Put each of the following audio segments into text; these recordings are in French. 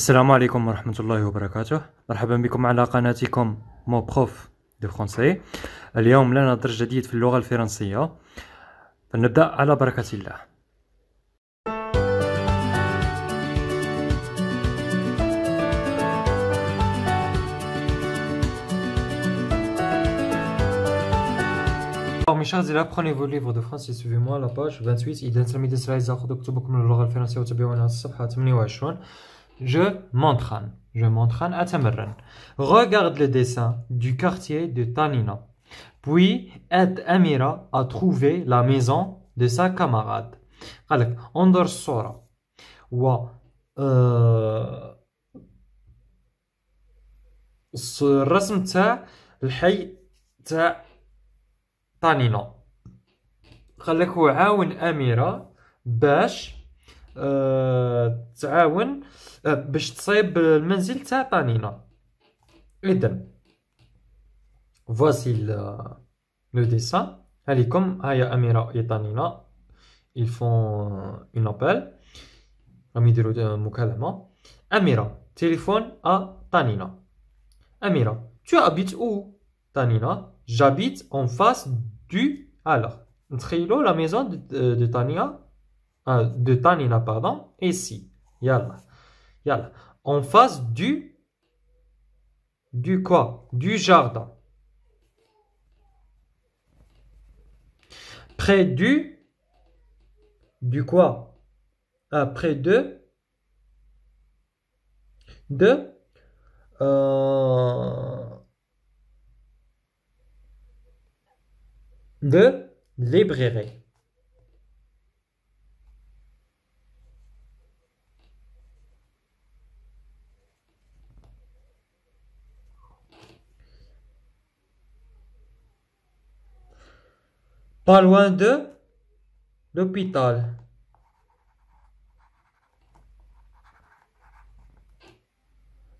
السلام عليكم ورحمة الله وبركاته مرحبا بكم على قناتكم مو بخوف دي فرونسي اليوم لنا درس جديد في اللغة الفرنسية فلنبدأ على بركة الله mes chers élèves, prenez vos livres de français et suivez-moi à la page 28 Il est de إذا تلاميذ السلايز آخذ كتبكم للغة الفرنسية وتابعونا على الصفحة 28 Je m'entraîne. Je m'entraîne à Tamerran. Regarde le dessin du quartier de Tanina. Puis aide Amira à trouver la maison de sa camarade. قالك انظر Wa. و euh, الرسم le الحي de Tanina. قالك هو عاون Amira باش آه تعاون آه، باش تصيب المنزل تاع طنينه اذا فواسي لو ديسان هاليكم هيا اميره ايطانينا يلفون اون ابل راهم يديرو مكالمه اميره تليفون ا طنينه اميره euh, euh, tu habites où طنينه j'habite en face du alors نتخيلو لا ميزون دو طنينه Euh, de tanina, pardon, ici. Yalla. Yalla. En face du. Du quoi Du jardin. Près du. Du quoi après ah, Près de. De. Euh, de librairie. pas loin de l'hôpital.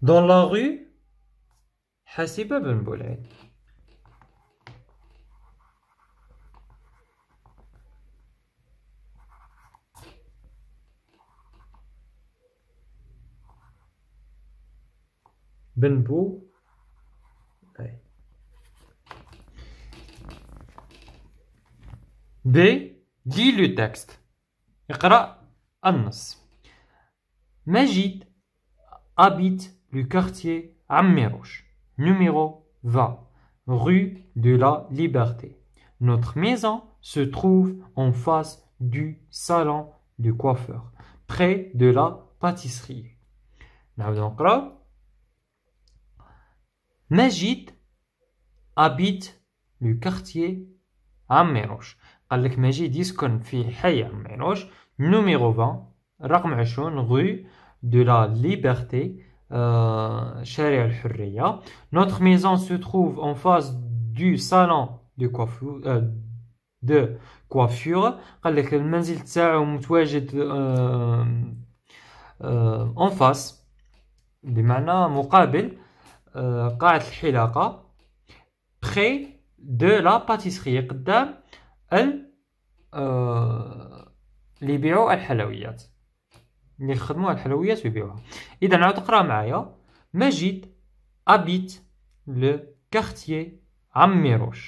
Dans la rue, Hassiba Ben Benbou B. Lis le texte. rara, texte. Majid habite le quartier Ammerouche, numéro 20, rue de la Liberté. Notre maison se trouve en face du salon du coiffeur, près de la pâtisserie. Majid habite le quartier Ammerouche. قالك ماجي ديسكن numéro 20 numéro rue de la Liberté la الحرية notre maison se trouve en face du salon euh, de coiffure de coiffure قالك المنزل en face بمعنى près de la pâtisserie ال اللي يبيعوا الحلويات اللي يخدموا الحلويات ويبيعوها اذا عاود اقرا معايا Majid habite le quartier Ammiroche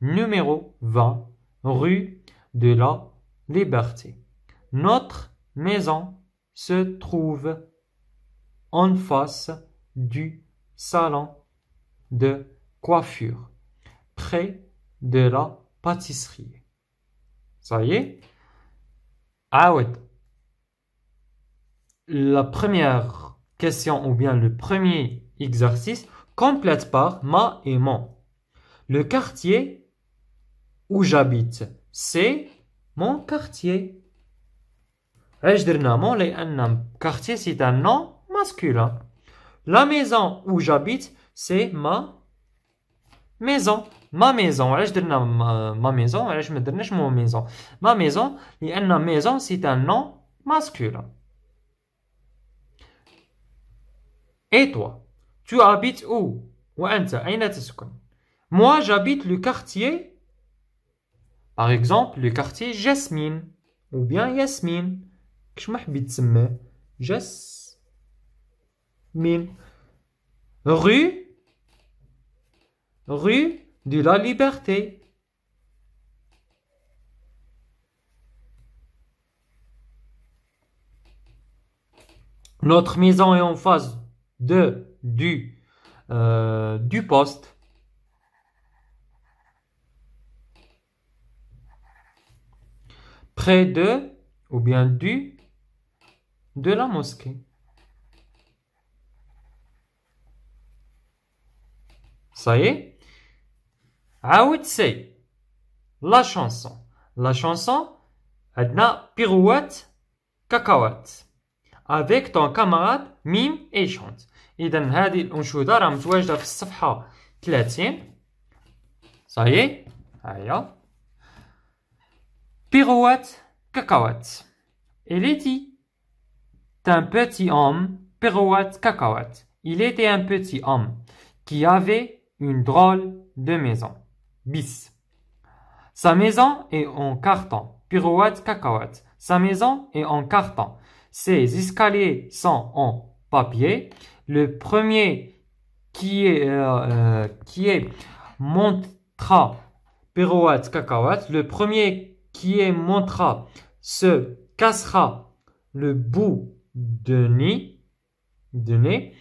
numéro 20 rue de la Liberté notre maison se trouve en face du salon de coiffure près de la pâtisserie. Ça y est Ah ouais. La première question ou bien le premier exercice complète par ma et mon. Le quartier où j'habite, c'est mon quartier. le quartier, c'est un nom masculin. La maison où j'habite, c'est ma maison. Ma maison, je donne ma maison, je donne ma maison. Ma maison, une maison, c'est un nom masculin. Et toi, tu habites où Moi, j'habite le quartier, par exemple, le quartier Jasmine, ou bien Jasmine, que je m'habite, mais Jasmine, rue, rue, de la liberté. Notre maison est en face de, du, euh, du poste. Près de, ou bien du, de la mosquée. Ça y est la chanson. La chanson, adna pirouette, cacahuète. Avec ton camarade, mime et chante. Hadil هذه la راه page, في ça, 30 صايي Pirouette, cacahuète. Il était un petit homme, pirouette, cacahuète. Il était un petit homme qui avait une drôle de maison bis. Sa maison est en carton. Pirouette, cacahuète. Sa maison est en carton. Ses escaliers sont en papier. Le premier qui est, euh, euh, qui est montra pirouette, cacahuète. Le premier qui est montra se cassera le bout de nez. De nez.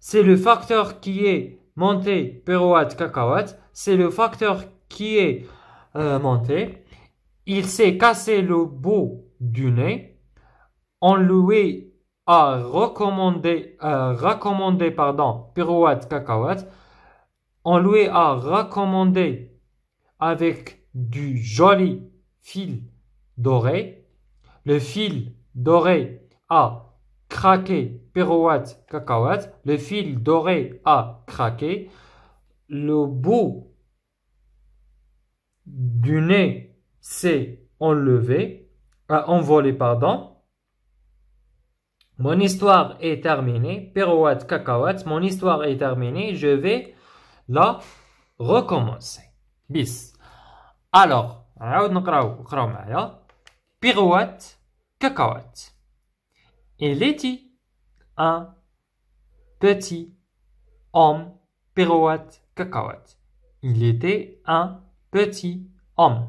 C'est le facteur qui est Monté, pirouette, cacahuète c'est le facteur qui est euh, monté. Il s'est cassé le bout du nez. On lui a recommandé, euh, pardon, pirouette cacahuète. On lui a recommandé avec du joli fil doré. Le fil doré a craqué, pirouette, cacahuète, le fil doré a craqué, le bout du nez s'est enlevé, a envolé, pardon. Mon histoire est terminée, pirouette, cacahuète, mon histoire est terminée, je vais la recommencer. Bis. Alors, on pirouette, cacahuète. Il était un petit homme pirouette cacahuète. Il était un petit homme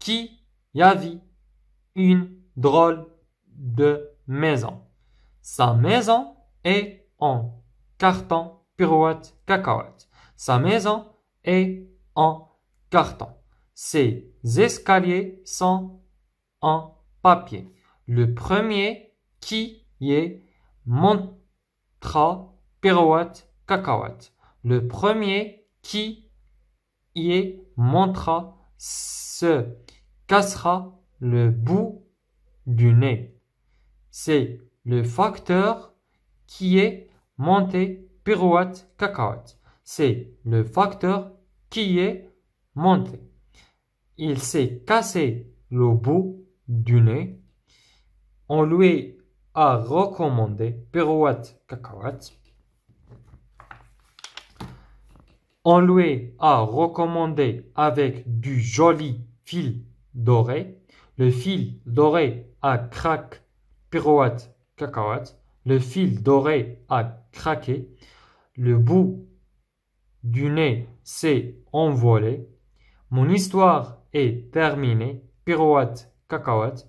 qui avait une drôle de maison. Sa maison est en carton pirouette cacahuète. Sa maison est en carton. Ses escaliers sont en papier. Le premier qui est montra pirouette cacahuète. Le premier qui y est montra se cassera le bout du nez. C'est le facteur qui est monté pirouette cacahuète. C'est le facteur qui est monté. Il s'est cassé le bout du nez. On lui a recommandé Pirouette Cacahuète. On lui a recommandé avec du joli fil doré. Le fil doré a craqué Pirouette Cacahuète. Le fil doré a craqué. Le bout du nez s'est envolé. Mon histoire est terminée. Pirouette Cacahuète